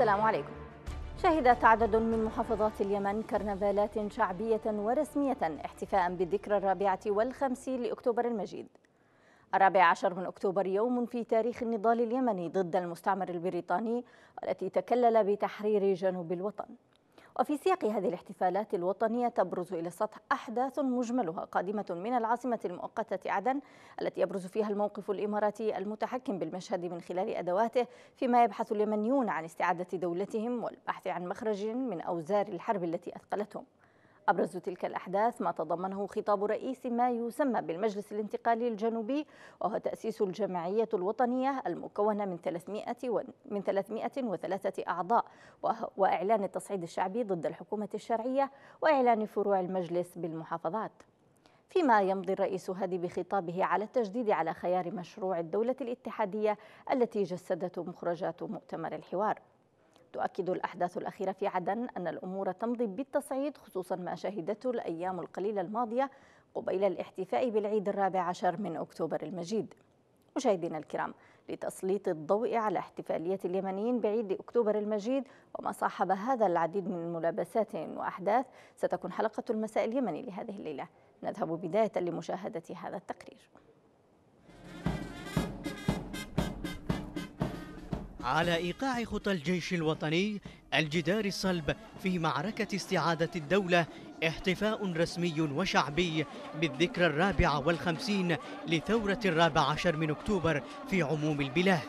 السلام عليكم شهدت عدد من محافظات اليمن كرنفالات شعبية ورسمية احتفاء بالذكرى الرابعة والخمسين لأكتوبر المجيد الرابع عشر من أكتوبر يوم في تاريخ النضال اليمني ضد المستعمر البريطاني والتي تكلل بتحرير جنوب الوطن وفي سياق هذه الاحتفالات الوطنية تبرز إلى السطح أحداث مجملها قادمة من العاصمة المؤقتة عدن التي يبرز فيها الموقف الإماراتي المتحكم بالمشهد من خلال أدواته فيما يبحث اليمنيون عن استعادة دولتهم والبحث عن مخرج من أوزار الحرب التي أثقلتهم أبرز تلك الأحداث ما تضمنه خطاب رئيس ما يسمى بالمجلس الانتقالي الجنوبي وهو تأسيس الجمعية الوطنية المكونة من 300 و... من 303 أعضاء وإعلان التصعيد الشعبي ضد الحكومة الشرعية وإعلان فروع المجلس بالمحافظات فيما يمضي الرئيس هادي بخطابه على التجديد على خيار مشروع الدولة الاتحادية التي جسدته مخرجات مؤتمر الحوار تؤكد الأحداث الأخيرة في عدن أن الأمور تمضي بالتصعيد خصوصا ما شهدته الأيام القليلة الماضية قبيل الاحتفاء بالعيد الرابع عشر من أكتوبر المجيد مشاهدينا الكرام لتسليط الضوء على احتفالية اليمنيين بعيد أكتوبر المجيد وما صاحب هذا العديد من ملابسات وأحداث ستكون حلقة المساء اليمني لهذه الليلة نذهب بداية لمشاهدة هذا التقرير على إيقاع خطى الجيش الوطني الجدار الصلب في معركة استعادة الدولة احتفاء رسمي وشعبي بالذكرى الرابعة والخمسين لثورة الرابع عشر من أكتوبر في عموم البلاد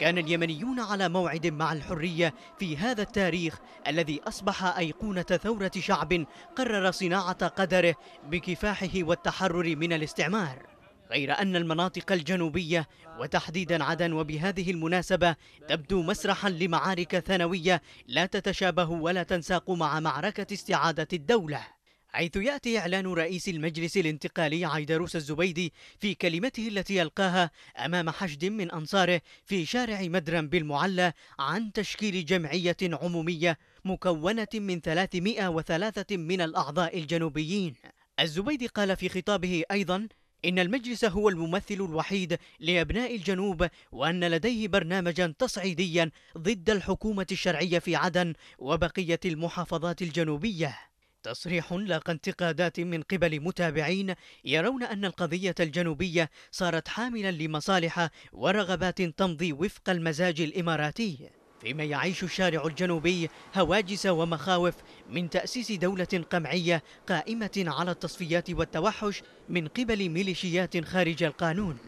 كان اليمنيون على موعد مع الحرية في هذا التاريخ الذي أصبح أيقونة ثورة شعب قرر صناعة قدره بكفاحه والتحرر من الاستعمار غير أن المناطق الجنوبية وتحديدا عدن وبهذه المناسبة تبدو مسرحا لمعارك ثانوية لا تتشابه ولا تنساق مع معركة استعادة الدولة حيث يأتي إعلان رئيس المجلس الانتقالي عيدروس الزبيدي في كلمته التي ألقاها أمام حشد من أنصاره في شارع مدرم بالمعلى عن تشكيل جمعية عمومية مكونة من 303 من الأعضاء الجنوبيين الزبيدي قال في خطابه أيضا إن المجلس هو الممثل الوحيد لأبناء الجنوب وأن لديه برنامجا تصعيديا ضد الحكومة الشرعية في عدن وبقية المحافظات الجنوبية تصريح لاقى انتقادات من قبل متابعين يرون أن القضية الجنوبية صارت حاملا لمصالح ورغبات تمضي وفق المزاج الإماراتي فيما يعيش الشارع الجنوبي هواجس ومخاوف من تأسيس دولة قمعية قائمة على التصفيات والتوحش من قبل ميليشيات خارج القانون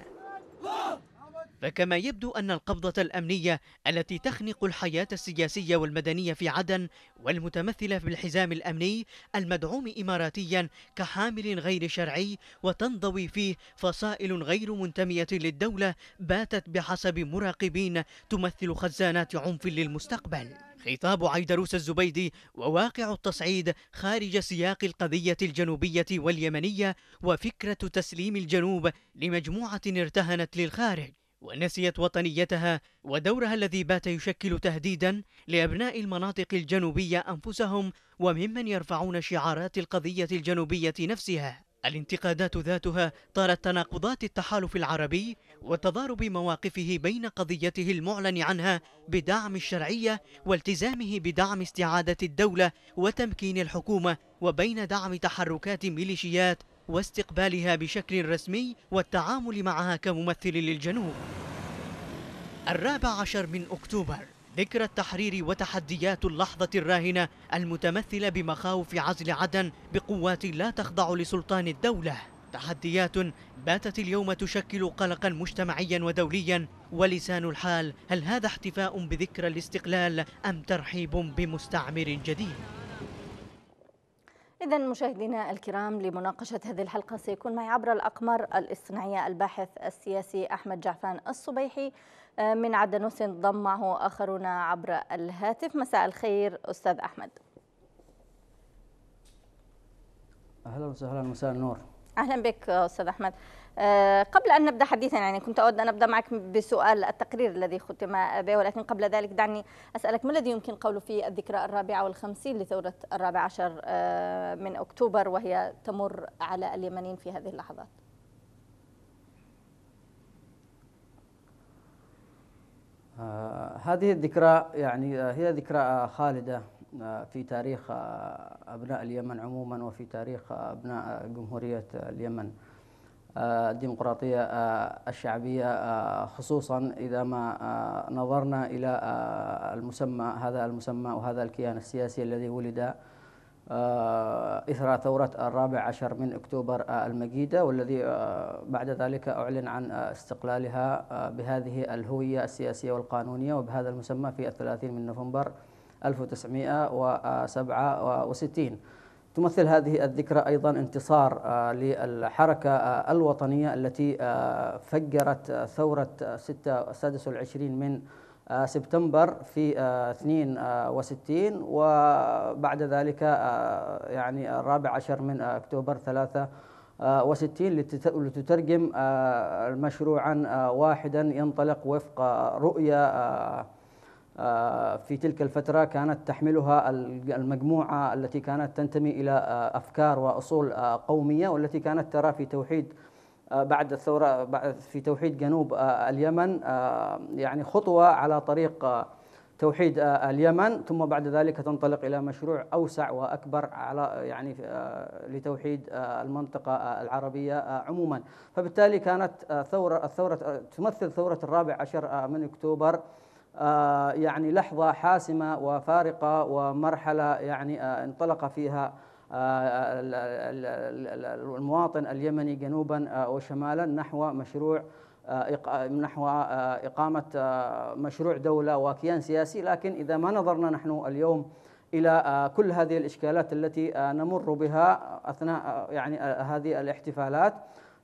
فكما يبدو أن القبضة الأمنية التي تخنق الحياة السياسية والمدنية في عدن والمتمثلة بالحزام الأمني المدعوم إماراتيا كحامل غير شرعي وتنضوي فيه فصائل غير منتمية للدولة باتت بحسب مراقبين تمثل خزانات عنف للمستقبل خطاب عيدروس الزبيدي وواقع التصعيد خارج سياق القضية الجنوبية واليمنية وفكرة تسليم الجنوب لمجموعة ارتهنت للخارج ونسيت وطنيتها ودورها الذي بات يشكل تهديدا لأبناء المناطق الجنوبية أنفسهم وممن يرفعون شعارات القضية الجنوبية نفسها الانتقادات ذاتها طالت تناقضات التحالف العربي وتضارب مواقفه بين قضيته المعلن عنها بدعم الشرعية والتزامه بدعم استعادة الدولة وتمكين الحكومة وبين دعم تحركات ميليشيات واستقبالها بشكل رسمي والتعامل معها كممثل للجنوب الرابع عشر من أكتوبر ذكرى التحرير وتحديات اللحظة الراهنة المتمثلة بمخاوف عزل عدن بقوات لا تخضع لسلطان الدولة تحديات باتت اليوم تشكل قلقا مجتمعيا ودوليا ولسان الحال هل هذا احتفاء بذكرى الاستقلال أم ترحيب بمستعمر جديد؟ إذا مشاهدينا الكرام لمناقشة هذه الحلقة سيكون معي عبر الأقمار الاصطناعية الباحث السياسي أحمد جعفان الصبيحي آه، من عدنوس انضم معه آخرون عبر الهاتف مساء الخير أستاذ أحمد أهلا وسهلا مساء النور أهلا بك أستاذ أحمد آه، قبل أن نبدأ حديثا يعني كنت أود أن أبدأ معك بسؤال التقرير الذي ختم به ولكن قبل ذلك دعني أسألك ما الذي يمكن قوله في الذكرى الرابعة والخمسين لثورة الرابع عشر آه، من أكتوبر وهي تمر على اليمنيين في هذه اللحظات آه، هذه الذكرى يعني هي ذكرى خالدة في تاريخ أبناء اليمن عموما وفي تاريخ أبناء جمهورية اليمن الديمقراطية آه، الشعبية آه، خصوصا إذا ما آه، نظرنا إلى المسمى هذا المسمى وهذا الكيان السياسي الذي ولد إثر ثورة الرابع عشر من أكتوبر المجيدة والذي بعد ذلك أعلن عن استقلالها بهذه الهوية السياسية والقانونية وبهذا المسمى في الثلاثين من نوفمبر 1967 تمثل هذه الذكرى أيضا انتصار آه، للحركة آه، الوطنية التي آه، فجرت ثورة 26 من سبتمبر في 62 وبعد ذلك يعني الرابع عشر من أكتوبر 63 لتترجم مشروعا واحدا ينطلق وفق رؤية آه، في تلك الفترة كانت تحملها المجموعة التي كانت تنتمي إلى آه، أفكار وأصول آه، قومية والتي كانت ترى في توحيد بعد الثورة في توحيد جنوب اليمن يعني خطوة على طريق توحيد اليمن ثم بعد ذلك تنطلق إلى مشروع أوسع وأكبر على يعني لتوحيد المنطقة العربية عموما فبالتالي كانت ثورة الثورة تمثل ثورة الرابع عشر من أكتوبر آه، يعني لحظة حاسمة وفارقة ومرحلة يعني آه، انطلق فيها آه، المواطن اليمني جنوبا وشمالا نحو مشروع نحو إقامة مشروع دولة وكيان سياسي لكن إذا ما نظرنا نحن اليوم إلى كل هذه الإشكالات التي نمر بها أثناء يعني هذه الاحتفالات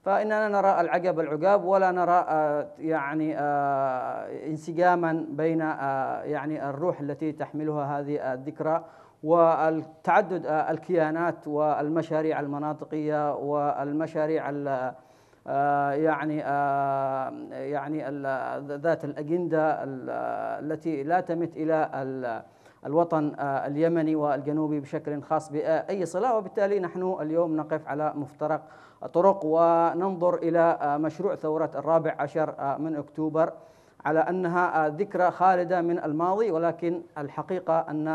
فإننا نرى العقب العقاب ولا نرى آه، يعني آه، انسجاما بين آه، يعني الروح التي تحملها هذه الذكرى والتعدد الكيانات والمشاريع المناطقية والمشاريع يعني يعني ذات الأجندة التي لا تمت إلى الوطن اليمني والجنوبي بشكل خاص بأي صلة وبالتالي نحن اليوم نقف على مفترق طرق وننظر إلى آه، مشروع ثورة الرابع عشر آه، من أكتوبر على أنها آه، ذكرى خالدة من الماضي ولكن الحقيقة أن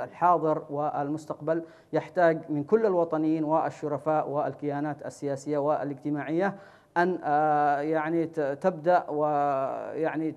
الحاضر والمستقبل يحتاج من كل الوطنيين والشرفاء والكيانات السياسية والاجتماعية ان يعني تبدا ويعني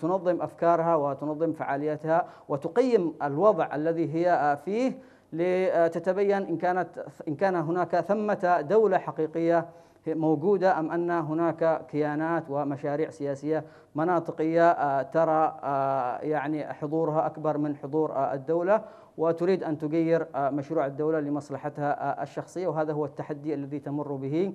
تنظم افكارها وتنظم فعالياتها وتقيم الوضع الذي هي فيه لتتبين إن كانت إن كان هناك ثمة دولة حقيقية موجودة أم أن هناك كيانات ومشاريع سياسية مناطقية آه، ترى آه، يعني حضورها أكبر من حضور آه، الدولة وتريد أن تغير مشروع الدولة لمصلحتها الشخصية وهذا هو التحدي الذي تمر به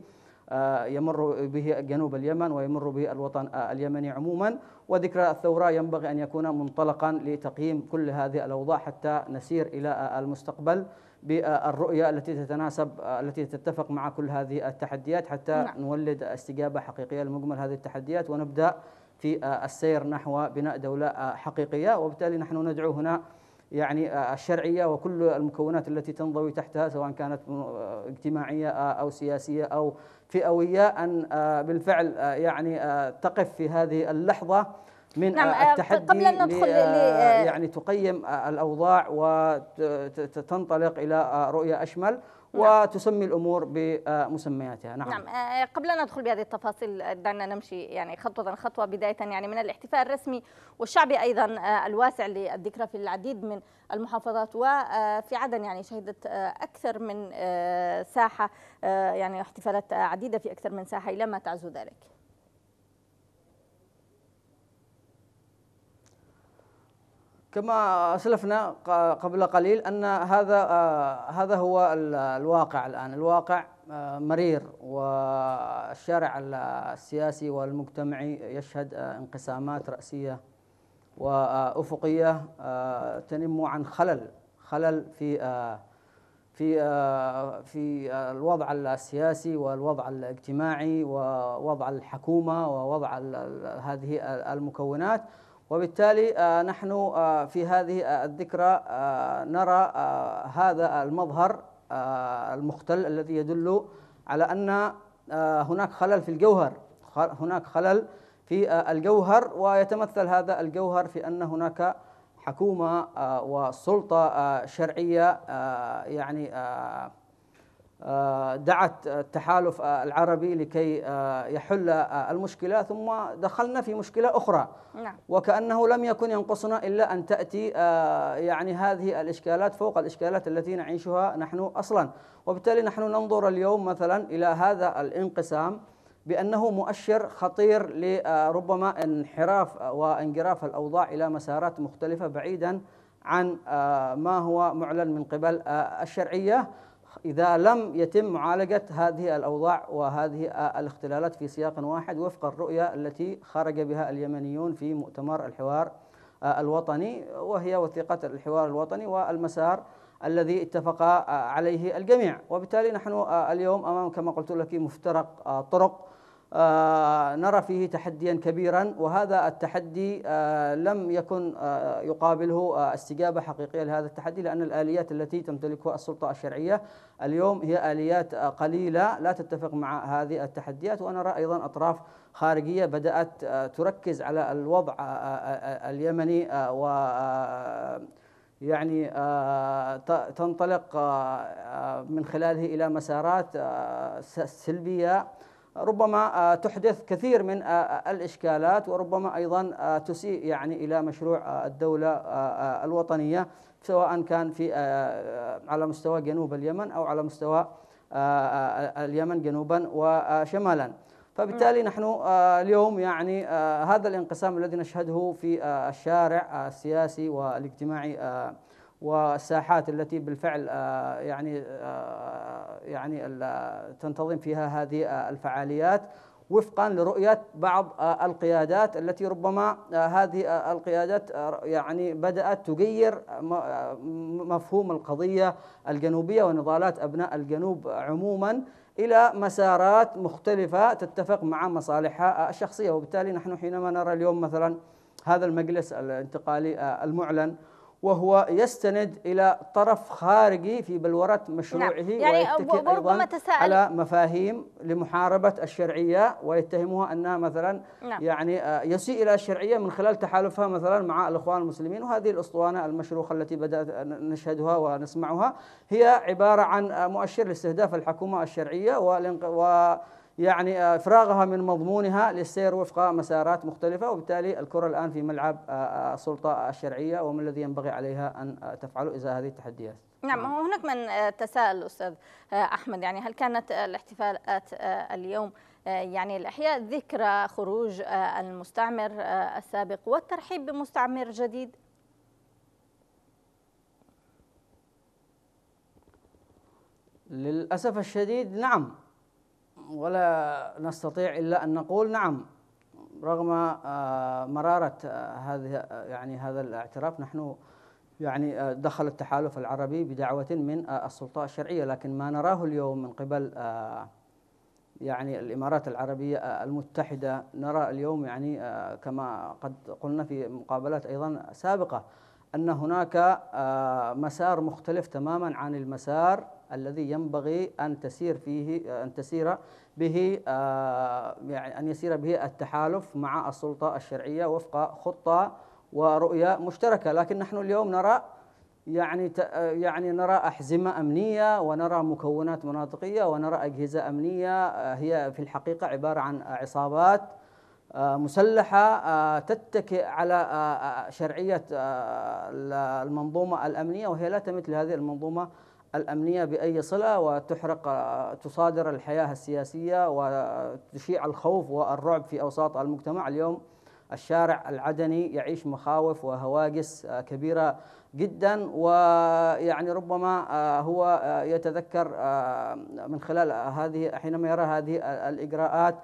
آه، يمر به جنوب اليمن ويمر به الوطن آه، اليمني عموما وذكرى الثورة ينبغي أن يكون منطلقا لتقييم كل هذه الأوضاع حتى نسير إلى آه، المستقبل بالرؤية التي تتناسب التي تتفق مع كل هذه التحديات حتى نعم. نولد استجابة حقيقية لمجمل هذه التحديات ونبدأ في السير نحو بناء دولة حقيقية وبالتالي نحن ندعو هنا يعني آه، الشرعيه وكل المكونات التي تنضوي تحتها سواء كانت آه، اجتماعيه آه، او سياسيه او فئويه ان بالفعل يعني تقف في هذه اللحظه من نعم التحدي قبل أن ندخل يعني تقيم الاوضاع وتنطلق الى رؤيه اشمل نعم. وتسمي الامور بمسمياتها نعم نعم آه، قبل ان ندخل بهذه التفاصيل دعنا نمشي يعني خطوه خطوه بدايه يعني من الاحتفاء الرسمي والشعبي ايضا آه، الواسع للذكرى في العديد من المحافظات وفي عدن يعني شهدت آه، اكثر من ساحه يعني احتفالات عديده في اكثر من ساحه الى ما تعزو ذلك كما اسلفنا قبل قليل ان هذا آه، هذا هو الواقع الان الواقع آه، مرير والشارع السياسي والمجتمعي يشهد آه، انقسامات راسيه وافقيه تنم عن خلل خلل في في في الوضع السياسي والوضع الاجتماعي ووضع الحكومه ووضع هذه المكونات وبالتالي آه، نحن آه، في هذه آه، الذكرى نرى هذا المظهر المختل الذي يدل على أن هناك خلل في الجوهر هناك خلل في الجوهر ويتمثل هذا الجوهر في أن هناك حكومة وسلطة شرعية يعني آه، دعت التحالف العربي لكي آه، يحل آه، المشكله ثم دخلنا في مشكله اخرى نعم. وكانه لم يكن ينقصنا الا ان تاتي يعني هذه الاشكالات فوق الاشكالات التي نعيشها نحن اصلا وبالتالي نحن ننظر اليوم مثلا الى هذا الانقسام بانه مؤشر خطير لربما انحراف وانجراف الاوضاع الى مسارات مختلفه بعيدا عن ما هو معلن من قبل الشرعيه إذا لم يتم معالجة هذه الأوضاع وهذه الاختلالات في سياق واحد وفق الرؤية التي خرج بها اليمنيون في مؤتمر الحوار آه، الوطني وهي وثيقة الحوار الوطني والمسار الذي اتفق آه، عليه الجميع وبالتالي نحن آه، اليوم أمام كما قلت لك مفترق طرق آه، نرى فيه تحديا كبيرا وهذا التحدي آه، لم يكن آه، يقابله استجابه حقيقيه لهذا التحدي لان الاليات التي تمتلكها السلطه الشرعيه اليوم هي اليات قليله لا تتفق مع هذه التحديات ونرى ايضا اطراف خارجيه بدات تركز على الوضع اليمني و يعني تنطلق من خلاله الى مسارات سلبيه ربما آه، تحدث كثير من آه، آه، الإشكالات وربما أيضا تسيء يعني إلى مشروع الدولة الوطنية سواء كان في على مستوى جنوب اليمن أو على مستوى اليمن جنوبا وشمالا فبالتالي نعم. نحن اليوم يعني هذا الانقسام الذي نشهده في الشارع السياسي والاجتماعي والساحات التي بالفعل آه، يعني آه، يعني آه، تنتظم فيها هذه الفعاليات وفقا لرؤية بعض القيادات التي ربما هذه القيادات يعني بدأت تغير مفهوم القضية الجنوبية ونضالات أبناء الجنوب عموما إلى مسارات مختلفة تتفق مع مصالحها الشخصية وبالتالي نحن حينما نرى اليوم مثلا هذا المجلس الانتقالي المعلن وهو يستند الى طرف خارجي في بلوره مشروعه نعم. يعني ويتكئ ايضا تسأل على مفاهيم لمحاربه الشرعيه ويتهمها انها مثلا نعم. يعني آه، يسيء الى الشرعيه من خلال تحالفها مثلا مع الاخوان المسلمين وهذه الاسطوانه المشروخه التي بدات نشهدها ونسمعها هي عباره عن آه، مؤشر لاستهداف الحكومه الشرعيه و يعني إفراغها آه، من مضمونها للسير وفق مسارات مختلفة وبالتالي الكرة الآن في ملعب آه، آه، السلطة الشرعية وما الذي ينبغي عليها أن تفعله إزاء هذه التحديات نعم هناك من تساءل أستاذ أحمد يعني هل كانت الاحتفالات اليوم يعني الإحياء ذكرى خروج المستعمر السابق والترحيب بمستعمر جديد للأسف الشديد نعم ولا نستطيع إلا أن نقول نعم رغم آه، مرارة آه، هذه آه، يعني هذا الاعتراف نحن يعني دخل التحالف العربي بدعوة من السلطة الشرعية لكن ما نراه اليوم من قبل يعني الإمارات العربية المتحدة نرى اليوم يعني كما قد قلنا في مقابلات أيضا سابقة أن هناك مسار مختلف تماما عن المسار الذي ينبغي أن تسير فيه أن تسير به آه، يعني أن يسير به التحالف مع السلطة الشرعية وفق خطة ورؤية مشتركة لكن نحن اليوم نرى يعني يعني نرى أحزمة أمنية ونرى مكونات مناطقية ونرى أجهزة أمنية آه، هي في الحقيقة عبارة عن عصابات آه، مسلحة تتكئ على شرعية المنظومة الأمنية وهي لا تمثل هذه المنظومة الأمنية بأي صلة وتحرق تصادر الحياة السياسية وتشيع الخوف والرعب في أوساط المجتمع اليوم الشارع العدني يعيش مخاوف وهواجس كبيرة جدا ويعني ربما هو يتذكر آه، من خلال هذه حينما يرى هذه الإجراءات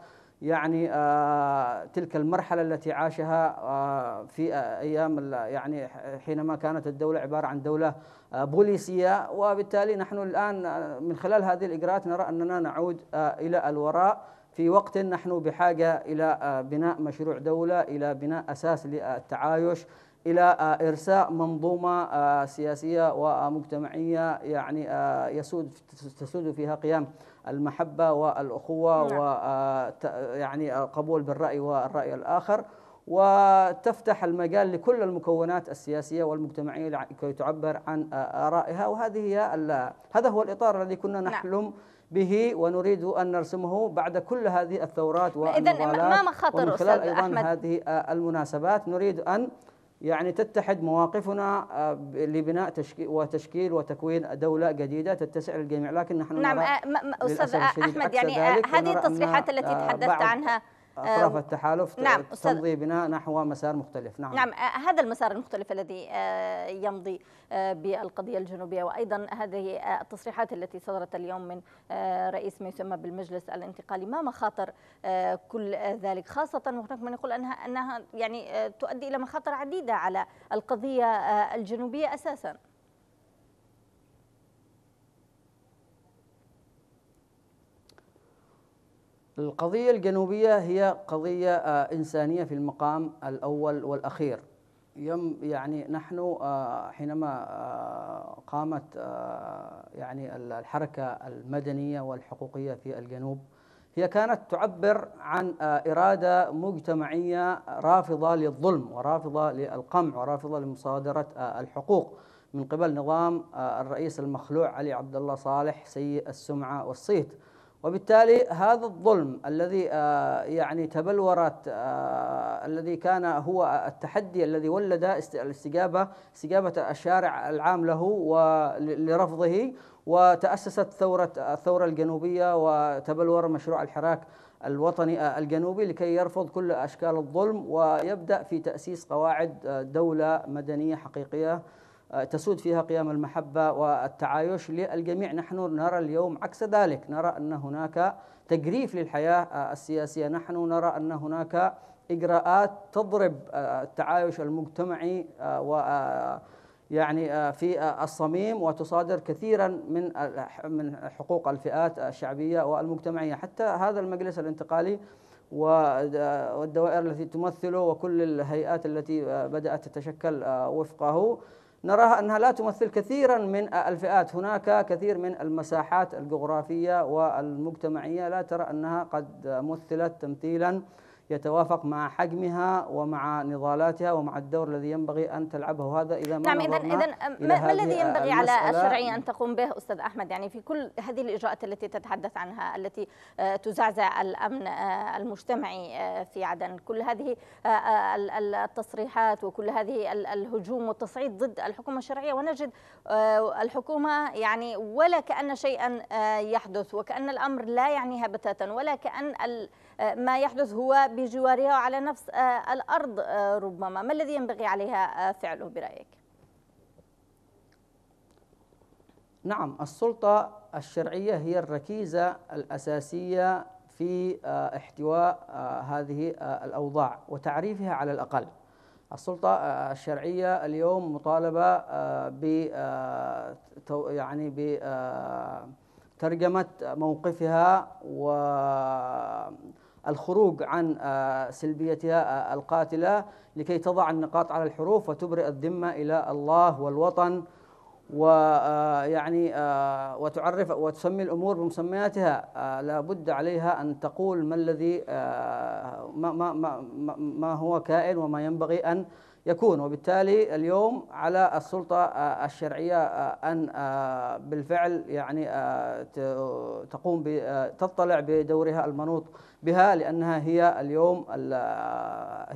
يعني آه، تلك المرحلة التي عاشها آه، في آه، أيام يعني حينما كانت الدولة عبارة عن دولة بوليسية وبالتالي نحن الآن من خلال هذه الإجراءات نرى أننا نعود إلى الوراء في وقت نحن بحاجة إلى بناء مشروع دولة إلى بناء أساس للتعايش الى آه، ارساء منظومه آه، سياسيه ومجتمعيه يعني آه، يسود تسود فيها قيام المحبه والاخوه نعم. ويعني قبول بالراي والراي الاخر وتفتح المجال لكل المكونات السياسيه والمجتمعيه لكي تعبر عن ارائها وهذه هي هذا هو الاطار الذي كنا نعم. نحلم نعم. به ونريد ان نرسمه بعد كل هذه الثورات والمبالغات اذا ما مخاطر ومن خلال ايضا أحمد. هذه المناسبات نريد ان يعني تتحد مواقفنا آه، لبناء تشكيل وتشكيل وتكوين دولة جديدة تتسع للجميع لكن نحن نعم نرى آه، أستاذ أحمد يعني هذه التصريحات التي آه، تحدثت عنها أطراف آه، التحالف نعم تمضي بنا نحو مسار مختلف نعم نعم آه، هذا المسار المختلف الذي آه، يمضي بالقضية الجنوبية وأيضا هذه التصريحات التي صدرت اليوم من رئيس ما يسمى بالمجلس الانتقالي ما مخاطر كل ذلك خاصة وهناك من يقول أنها, أنها يعني تؤدي إلى مخاطر عديدة على القضية الجنوبية أساساً القضية الجنوبية هي قضية آه، إنسانية في المقام الأول والأخير يم يعني نحن آه، حينما آه، قامت يعني الحركة المدنية والحقوقية في الجنوب هي كانت تعبر عن إرادة مجتمعية رافضة للظلم ورافضة للقمع ورافضة لمصادرة الحقوق من قبل نظام الرئيس المخلوع علي عبد الله صالح سيء السمعة والصيت وبالتالي هذا الظلم الذي آه، يعني تبلورت آه، الذي كان هو التحدي الذي ولد الاستجابه استجابه الشارع العام له ولرفضه وتاسست ثوره الثوره الجنوبيه وتبلور مشروع الحراك الوطني آه، الجنوبي لكي يرفض كل اشكال الظلم ويبدا في تاسيس قواعد دوله مدنيه حقيقيه آه، تسود فيها قيام المحبة والتعايش للجميع نحن نرى اليوم عكس ذلك نرى أن هناك تجريف للحياة آه، السياسية نحن نرى أن هناك إجراءات تضرب آه، التعايش المجتمعي و يعني في الصميم وتصادر كثيرا من من حقوق الفئات الشعبيه والمجتمعيه حتى هذا المجلس الانتقالي والدوائر التي تمثله وكل الهيئات التي بدات تتشكل وفقه نراها أنها لا تمثل كثيرا من الفئات هناك كثير من المساحات الجغرافية والمجتمعية لا ترى أنها قد مثلت تمثيلا يتوافق مع حجمها ومع نضالاتها ومع الدور الذي ينبغي ان تلعبه هذا اذا ما نعم اذا اذا ما الذي ينبغي على الشرعيه ان تقوم به استاذ احمد يعني في كل هذه الاجراءات التي تتحدث عنها التي آه، تزعزع الامن آه، المجتمعي آه، في عدن كل هذه التصريحات وكل هذه الهجوم والتصعيد ضد الحكومه الشرعيه ونجد الحكومه يعني ولا كان شيئا يحدث وكان الامر لا يعنيها بتاتا ولا كان آه، ما يحدث هو بجوارها وعلى نفس آه، الأرض آه، ربما ما الذي ينبغي عليها فعله برأيك؟ نعم السلطة الشرعية هي الركيزة الأساسية في احتواء هذه الأوضاع وتعريفها على الأقل السلطة الشرعية اليوم مطالبة ب يعني ب ترجمة موقفها و الخروج عن آه، سلبيتها آه، القاتلة لكي تضع النقاط على الحروف وتبرئ الذمة إلى الله والوطن ويعني آه، وتعرف وتسمي الأمور بمسمياتها لابد عليها أن تقول ما الذي ما, ما, ما, ما هو كائن وما ينبغي أن يكون وبالتالي اليوم على السلطة آه، الشرعية آه، أن آه، بالفعل يعني تقوم تطلع بدورها المنوط بها لأنها هي اليوم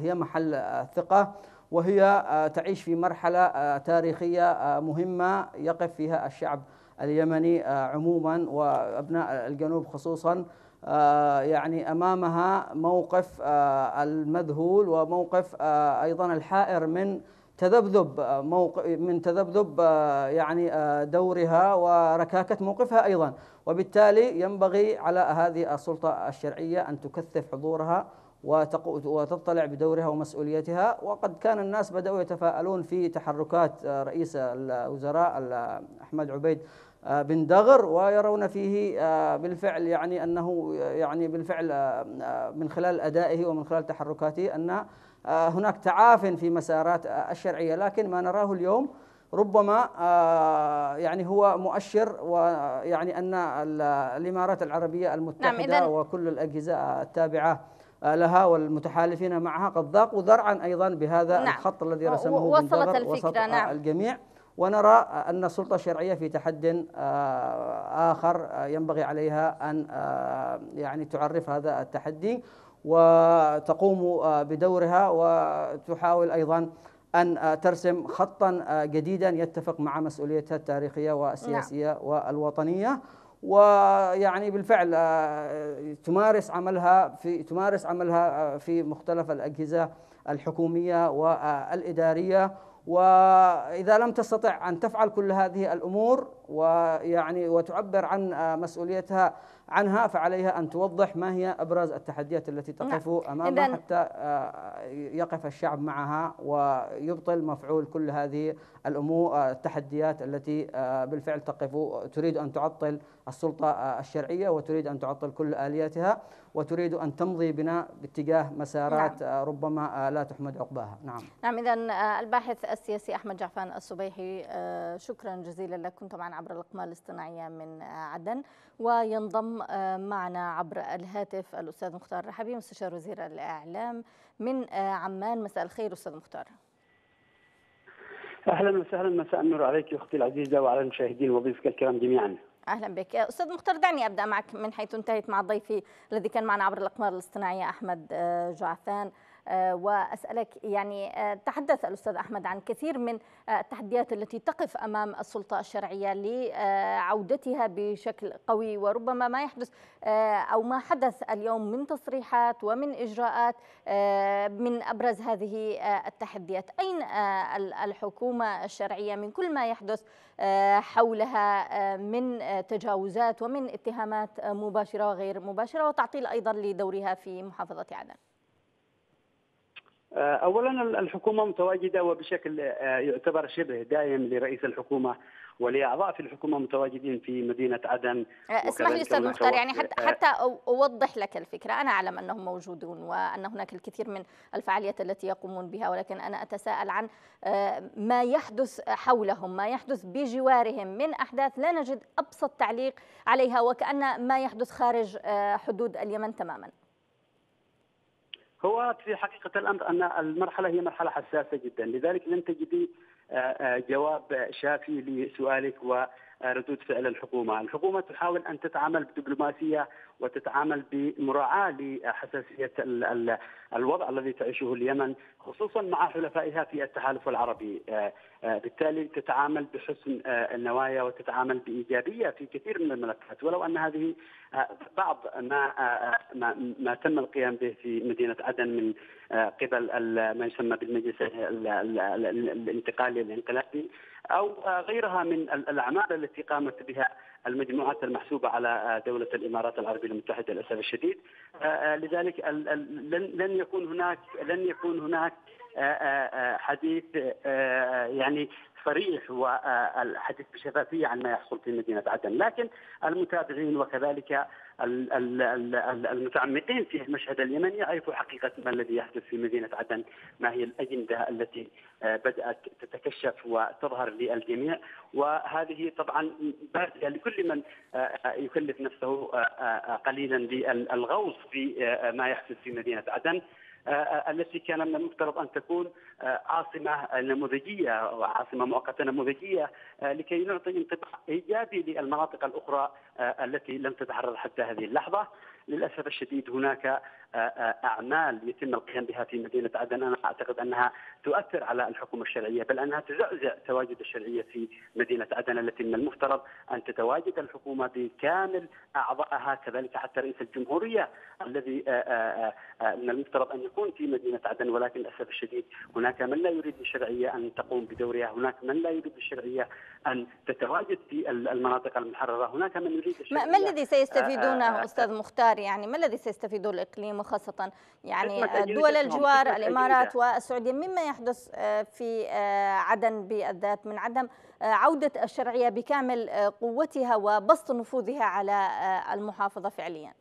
هي محل الثقة وهي تعيش في مرحلة تاريخية مهمة يقف فيها الشعب اليمني عموما وأبناء الجنوب خصوصا آه، يعني امامها موقف آه، المذهول وموقف آه، ايضا الحائر من تذبذب موقف من تذبذب يعني دورها وركاكه موقفها ايضا وبالتالي ينبغي على هذه السلطه الشرعيه ان تكثف حضورها وتطلع بدورها ومسؤوليتها وقد كان الناس بدأوا يتفاءلون في تحركات رئيس الوزراء أحمد عبيد بن دغر ويرون فيه آه، بالفعل يعني انه يعني بالفعل آه، آه، من خلال ادائه ومن خلال تحركاته ان هناك تعاف في مسارات الشرعيه لكن ما نراه اليوم ربما يعني هو مؤشر ويعني ان الامارات العربيه نعم، المتحده نعم وكل الاجهزه التابعه لها والمتحالفين معها قد ذاقوا ذرعا ايضا بهذا نعم الخط الذي رسمه وصلت الفكره نعم الجميع ونرى أن السلطة الشرعية في تحد آه، آخر آه، ينبغي عليها أن آه، يعني تعرف هذا التحدي وتقوم بدورها وتحاول أيضا أن ترسم خطا جديدا يتفق مع مسؤوليتها التاريخية والسياسية نعم. والوطنية ويعني بالفعل تمارس عملها في تمارس عملها في مختلف الأجهزة الحكومية والإدارية واذا لم تستطع ان تفعل كل هذه الامور ويعني وتعبر عن آه، مسؤوليتها عنها فعليها ان توضح ما هي ابرز التحديات التي نعم. تقف امامها حتى آه، يقف الشعب معها ويبطل مفعول كل هذه الامور آه، التحديات التي بالفعل تقف تريد ان تعطل السلطة الشرعية وتريد أن تعطل كل آلياتها وتريد أن تمضي بنا باتجاه مسارات نعم. ربما لا تحمد عقباها نعم نعم إذا آه، الباحث السياسي أحمد جعفان الصبيحي آه، شكرا جزيلا لك كنت معنا عبر الأقمار الاصطناعية من آه، عدن وينضم معنا عبر الهاتف الأستاذ مختار رحبي مستشار وزير الإعلام من عمان مساء الخير أستاذ مختار اهلا وسهلا مساء النور عليك اختي العزيزه وعلى المشاهدين وضيفك الكرام جميعا. اهلا بك استاذ مختار دعني ابدا معك من حيث انتهيت مع ضيفي الذي كان معنا عبر الاقمار الاصطناعيه احمد آه، جعفان آه، واسالك يعني آه، تحدث الاستاذ احمد عن كثير من آه، التحديات التي تقف امام السلطه الشرعيه لعودتها بشكل قوي وربما ما يحدث او ما حدث اليوم من تصريحات ومن اجراءات من ابرز هذه التحديات اين الحكومه الشرعيه من كل ما يحدث حولها من تجاوزات ومن اتهامات مباشره وغير مباشره وتعطيل ايضا لدورها في محافظه عدن آه، اولا الحكومه متواجده وبشكل آه، يعتبر شبه دائم لرئيس الحكومه ولاعضاء في الحكومه متواجدين في مدينه عدن آه، اسمح لي استاذ مختار يعني حتى حتى اوضح لك الفكره انا اعلم انهم موجودون وان هناك الكثير من الفعاليات التي يقومون بها ولكن انا اتساءل عن ما يحدث حولهم ما يحدث بجوارهم من احداث لا نجد ابسط تعليق عليها وكان ما يحدث خارج حدود اليمن تماما هو في حقيقة الأمر أن المرحلة هي مرحلة حساسة جدا لذلك لن تجدي آه، آه، جواب شافي لسؤالك و آه، ردود فعل الحكومه، الحكومه تحاول ان تتعامل بدبلوماسيه وتتعامل بمراعاه لحساسيه الوضع الذي تعيشه اليمن خصوصا مع حلفائها في التحالف العربي، آه، آه، بالتالي تتعامل بحسن النوايا وتتعامل بايجابيه في كثير من الملفات ولو ان هذه بعض ما ما, ما تم القيام به في مدينه عدن من قبل ما يسمى بالمجلس الانتقالي الانقلابي او غيرها من الاعمال التي قامت بها المجموعات المحسوبه على آه، دوله الامارات العربيه المتحده للاسف الشديد آه، آه، لذلك لن يكون هناك لن يكون هناك حديث يعني الصريح والحديث بشفافيه عن ما يحصل في مدينه عدن، لكن المتابعين وكذلك المتعمقين في المشهد اليمني يعرفوا حقيقه ما الذي يحدث في مدينه عدن، ما هي الاجنده التي بدات تتكشف وتظهر للجميع، وهذه طبعا بادئه لكل من يكلف نفسه قليلا بالغوص في ما يحدث في مدينه عدن. آه، آه، التي كان من المفترض ان تكون آه، عاصمه نموذجيه وعاصمه مؤقته نموذجيه لكي نعطي انطباع ايجابي للمناطق الاخرى التي لم تتحرر حتى هذه اللحظه للاسف الشديد هناك آه، آه، اعمال يتم القيام بها في مدينه عدن انا اعتقد انها تؤثر على الحكومه الشرعيه بل انها تزعزع تواجد الشرعيه في مدينه عدن التي من المفترض ان تتواجد الحكومه بكامل اعضائها كذلك حتى رئيس الجمهوريه الذي آه، من المفترض ان يكون في مدينه عدن ولكن للاسف الشديد هناك من لا يريد الشرعيه ان تقوم بدورها، هناك من لا يريد الشرعيه ان تتواجد في المناطق المحرره، هناك من يريد ما الذي سيستفيدونه استاذ مختار يعني ما الذي سيستفيدون الاقليم خاصة يعني آه، دول الجوار الإمارات والسعودية مما يحدث آه، في آه، عدن بالذات من عدم عودة الشرعية بكامل قوتها وبسط نفوذها على المحافظة فعليا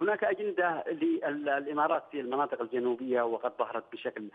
هناك أجندة للإمارات في المناطق الجنوبية وقد ظهرت بشكل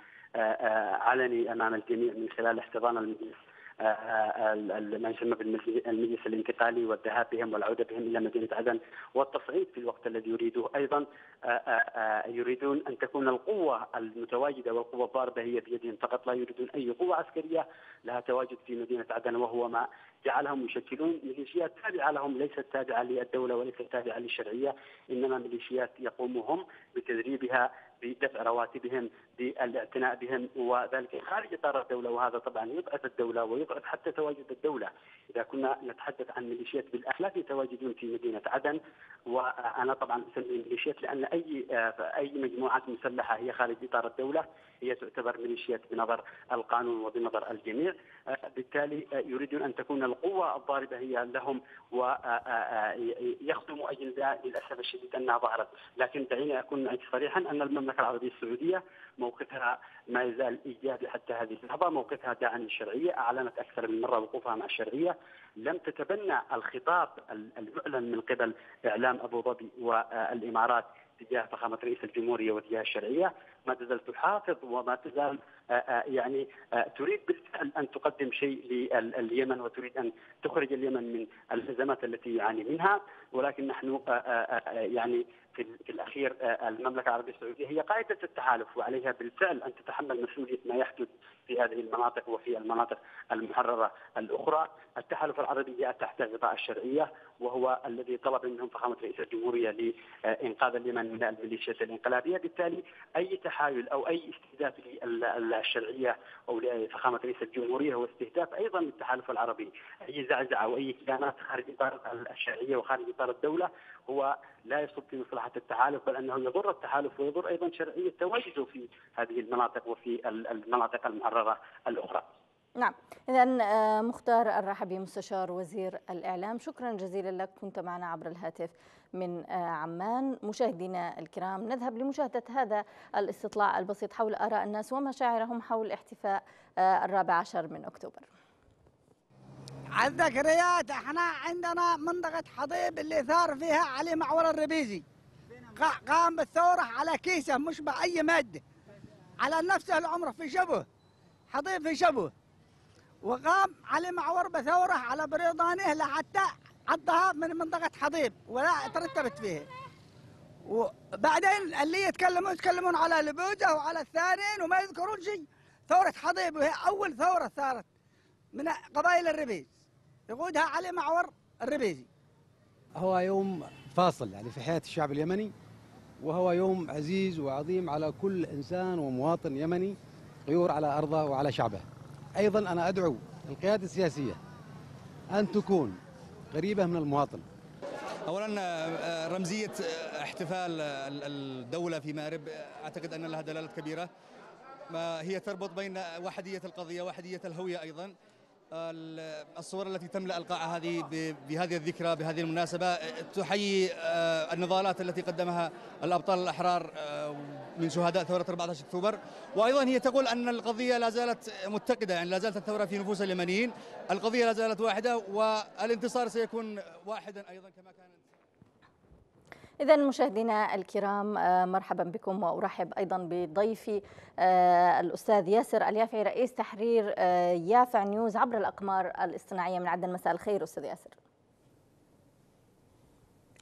علني أمام الجميع من خلال احتضان المجلس آه، آه، ما يسمى بالمجلس الانتقالي والذهاب بهم والعوده بهم الى مدينه عدن والتصعيد في الوقت الذي يريده ايضا آه، يريدون ان تكون القوه المتواجده والقوه الضاربه هي بيدهم فقط لا يريدون اي قوه عسكريه لها تواجد في مدينه عدن وهو ما جعلهم مشكلون ميليشيات تابعه لهم ليست تابعه للدوله وليست تابعه للشرعيه انما ميليشيات يقومهم بتدريبها بدفع رواتبهم بالاعتناء بهم وذلك خارج اطار الدوله وهذا طبعا يضعف الدوله ويضعف حتى تواجد الدوله اذا كنا نتحدث عن ميليشيات بالاحلاف يتواجدون في مدينه عدن وانا طبعا اسمي ميليشيات لان اي آه، اي مجموعات مسلحه هي خارج اطار الدوله هي تعتبر ميليشيات بنظر القانون وبنظر الجميع آه، بالتالي آه، يريدون ان تكون القوه الضاربه هي لهم ويخدموا آه، اجنده للاسف الشديد انها ظهرت لكن دعيني اكون معك صريحا ان المملكه العربيه السعوديه موقفها ما يزال ايجابي حتى هذه اللحظه موقفها داعم للشرعيه اعلنت اكثر من مره وقوفها مع الشرعيه لم تتبنى الخطاب المعلن من قبل اعلام ابو ظبي والامارات تجاه فخامه رئيس الجمهوريه وتجاه الشرعيه ما تزال تحافظ وما تزال آه، آه، يعني آه، تريد بالفعل ان تقدم شيء لليمن وتريد ان تخرج اليمن من الازمات التي يعاني منها ولكن نحن يعني في الاخير المملكه العربيه السعوديه هي قائده التحالف وعليها بالفعل ان تتحمل مسؤوليه ما يحدث في هذه المناطق وفي المناطق المحرره الاخرى، التحالف العربي جاء تحت غطاء الشرعيه وهو الذي طلب منهم فخامه رئيس الجمهوريه لانقاذ اليمن من الميليشيات الانقلابيه، بالتالي اي تحايل او اي استهداف الشرعية أو لفخامة رئيس الجمهورية هو استهداف أيضا التحالف العربي أي زعزعة أو أي كيانات خارج إطار الشرعية وخارج إطار الدولة هو لا يصب في مصلحة التحالف بل أنه يضر التحالف ويضر أيضا شرعية تواجده في هذه المناطق وفي المناطق المحررة الأخرى نعم إذا آه، مختار الرحبي مستشار وزير الإعلام شكرا جزيلا لك كنت معنا عبر الهاتف من آه، عمان مشاهدينا الكرام نذهب لمشاهدة هذا الاستطلاع البسيط حول آراء الناس ومشاعرهم حول احتفاء آه، الرابع عشر من أكتوبر على الذكريات احنا عندنا منطقة حضيب اللي ثار فيها علي معور الربيزي قام بالثورة على كيسة مش بأي مادة على نفسه العمر في شبه حضيب في شبه وقام علي معور بثوره على بريطانيه لحتى عضها من منطقه حضيب ولا ترتبت فيه وبعدين اللي يتكلمون يتكلمون على لبوجه وعلى الثانيين وما يذكرون شيء ثوره حضيب وهي اول ثوره صارت من قبائل الربيز يقودها علي معور الربيزي هو يوم فاصل يعني في حياه الشعب اليمني وهو يوم عزيز وعظيم على كل انسان ومواطن يمني غيور على ارضه وعلى شعبه أيضا أنا أدعو القيادة السياسية أن تكون قريبة من المواطن اولا آه، آه، رمزيه آه، احتفال الدوله في مارب اعتقد ان لها دلالات كبيره ما هي تربط بين وحديه القضيه وحديه الهويه ايضا الصور التي تملا القاعه هذه بهذه الذكرى بهذه المناسبه تحيي النضالات التي قدمها الابطال الاحرار من شهداء ثورة 14 أكتوبر وأيضا هي تقول أن القضية لا زالت متقدة يعني لا زالت الثورة في نفوس اليمنيين القضية لا زالت واحدة والانتصار سيكون واحدا أيضا كما كان إذا مشاهدينا الكرام آه، مرحبا بكم وأرحب أيضا بضيفي آه، الأستاذ ياسر اليافعي رئيس تحرير آه، يافع نيوز عبر الأقمار الاصطناعية من عدن مساء الخير أستاذ ياسر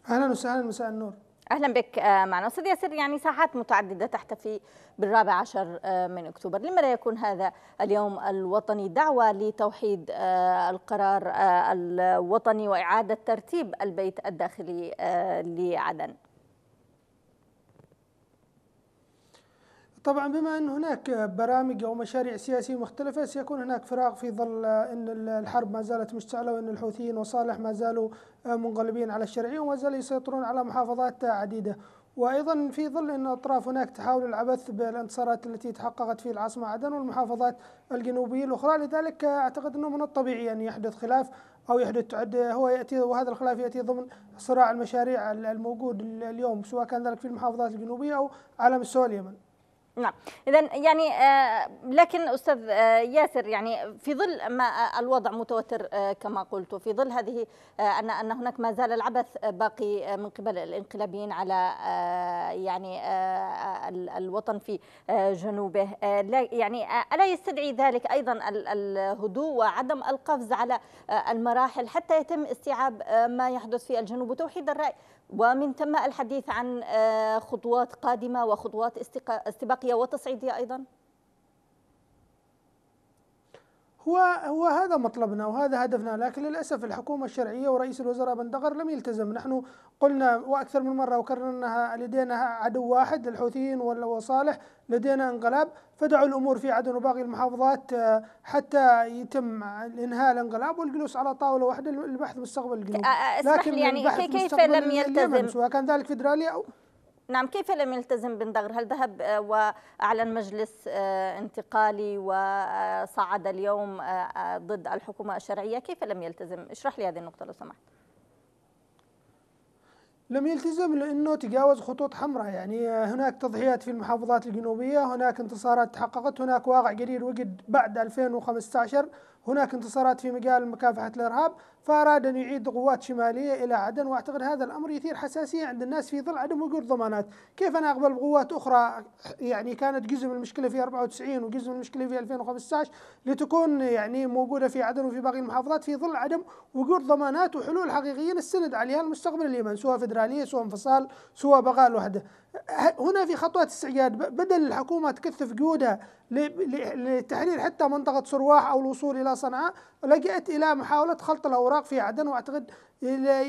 أهلا وسهلا مساء النور اهلا بك آه، معنا استاذ ياسر يعني ساعات متعدده تحتفي بالرابع عشر آه، من اكتوبر، لما لا يكون هذا اليوم الوطني دعوه لتوحيد آه، القرار الوطني واعاده ترتيب البيت الداخلي لعدن؟ طبعا بما أن هناك برامج أو مشاريع سياسية مختلفة سيكون هناك فراغ في ظل أن الحرب ما زالت مشتعلة وأن الحوثيين وصالح ما زالوا منقلبين على الشرعية وما زالوا يسيطرون على محافظات عديدة وأيضا في ظل أن أطراف هناك تحاول العبث بالانتصارات التي تحققت في العاصمة عدن والمحافظات الجنوبية الأخرى لذلك أعتقد أنه من الطبيعي أن يحدث خلاف أو يحدث تعد هو يأتي وهذا الخلاف يأتي ضمن صراع المشاريع الموجود اليوم سواء كان ذلك في المحافظات الجنوبية أو على مستوى اليمن نعم اذا يعني آه، لكن استاذ آه، ياسر يعني في ظل ما آه، الوضع متوتر كما قلت في ظل هذه ان ان هناك ما زال العبث باقي من قبل الانقلابيين على يعني الوطن في جنوبه يعني الا يستدعي ذلك ايضا الهدوء وعدم القفز على المراحل حتى يتم استيعاب ما يحدث في الجنوب وتوحيد الراي ومن ثم الحديث عن آه، خطوات قادمة وخطوات استباقية وتصعيدية أيضا هو هو هذا مطلبنا وهذا هدفنا لكن للاسف الحكومه الشرعيه ورئيس الوزراء بندقر لم يلتزم نحن قلنا واكثر من مره وكررنا لدينا عدو واحد للحوثيين وصالح لدينا انقلاب فدعوا الامور في عدن وباقي المحافظات آه، حتى يتم انهاء الانقلاب والجلوس على طاوله واحده للبحث مستقبل الجنوب آه، آه، لكن يعني كيف لم يلتزم سواء كان ذلك فيدرالي او نعم كيف لم يلتزم بن دغر هل ذهب آه، وأعلن مجلس آه، انتقالي وصعد اليوم آه، ضد الحكومة الشرعية كيف لم يلتزم اشرح لي هذه النقطة لو سمحت لم يلتزم لانه تجاوز خطوط حمراء يعني هناك تضحيات في المحافظات الجنوبيه، هناك انتصارات تحققت، هناك واقع جديد وجد بعد 2015 هناك انتصارات في مجال مكافحة الإرهاب فأراد أن يعيد قوات شمالية إلى عدن وأعتقد هذا الأمر يثير حساسية عند الناس في ظل عدم وجود ضمانات كيف أنا أقبل بقوات أخرى يعني كانت جزء من المشكلة في 94 وجزء من المشكلة في 2015 لتكون يعني موجودة في عدن وفي باقي المحافظات في ظل عدم وجود ضمانات وحلول حقيقية نستند عليها المستقبل اليمن سواء فدرالية سواء انفصال سواء بقاء لوحده هنا في خطوات استعجال بدل الحكومة تكثف جهودها لتحرير حتى منطقة صرواح أو الوصول إلى صنعاء لجأت إلى محاولة خلط الأوراق في عدن وأعتقد